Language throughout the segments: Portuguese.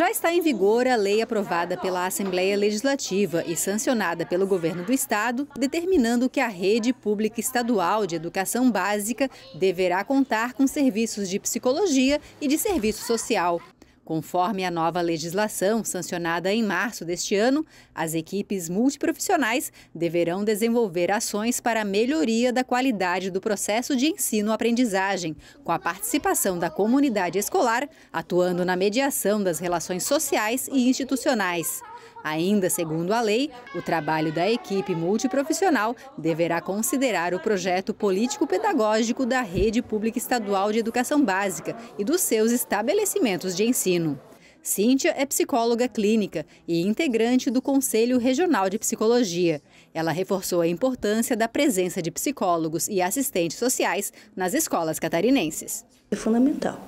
Já está em vigor a lei aprovada pela Assembleia Legislativa e sancionada pelo governo do estado, determinando que a rede pública estadual de educação básica deverá contar com serviços de psicologia e de serviço social. Conforme a nova legislação sancionada em março deste ano, as equipes multiprofissionais deverão desenvolver ações para a melhoria da qualidade do processo de ensino-aprendizagem, com a participação da comunidade escolar, atuando na mediação das relações sociais e institucionais. Ainda segundo a lei, o trabalho da equipe multiprofissional deverá considerar o projeto político-pedagógico da rede pública estadual de educação básica e dos seus estabelecimentos de ensino. Cíntia é psicóloga clínica e integrante do Conselho Regional de Psicologia. Ela reforçou a importância da presença de psicólogos e assistentes sociais nas escolas catarinenses. É fundamental,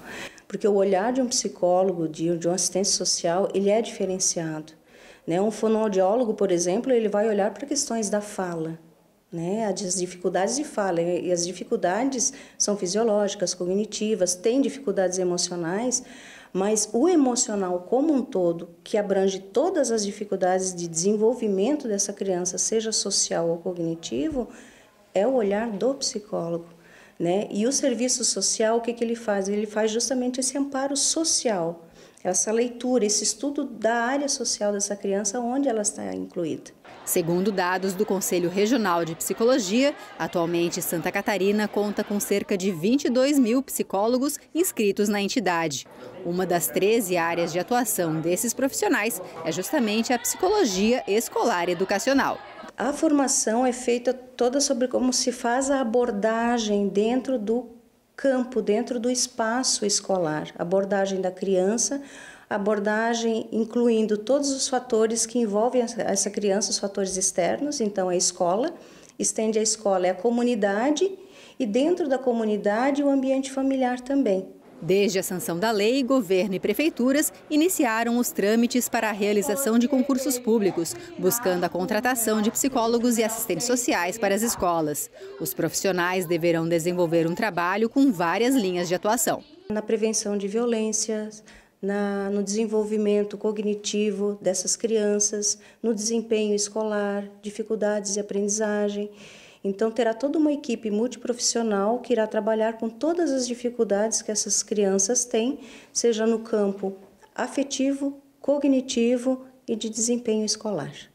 porque o olhar de um psicólogo, de um assistente social, ele é diferenciado. Né? Um fonoaudiólogo, por exemplo, ele vai olhar para questões da fala, né? As dificuldades de fala e as dificuldades são fisiológicas, cognitivas, tem dificuldades emocionais, mas o emocional como um todo, que abrange todas as dificuldades de desenvolvimento dessa criança, seja social ou cognitivo, é o olhar do psicólogo. Né? E o serviço social, o que, que ele faz? Ele faz justamente esse amparo social essa leitura, esse estudo da área social dessa criança, onde ela está incluída. Segundo dados do Conselho Regional de Psicologia, atualmente Santa Catarina conta com cerca de 22 mil psicólogos inscritos na entidade. Uma das 13 áreas de atuação desses profissionais é justamente a psicologia escolar educacional. A formação é feita toda sobre como se faz a abordagem dentro do campo, dentro do espaço escolar, abordagem da criança, abordagem incluindo todos os fatores que envolvem essa criança, os fatores externos, então a escola, estende a escola é a comunidade e dentro da comunidade o ambiente familiar também. Desde a sanção da lei, governo e prefeituras iniciaram os trâmites para a realização de concursos públicos, buscando a contratação de psicólogos e assistentes sociais para as escolas. Os profissionais deverão desenvolver um trabalho com várias linhas de atuação. Na prevenção de violências, na, no desenvolvimento cognitivo dessas crianças, no desempenho escolar, dificuldades de aprendizagem. Então, terá toda uma equipe multiprofissional que irá trabalhar com todas as dificuldades que essas crianças têm, seja no campo afetivo, cognitivo e de desempenho escolar.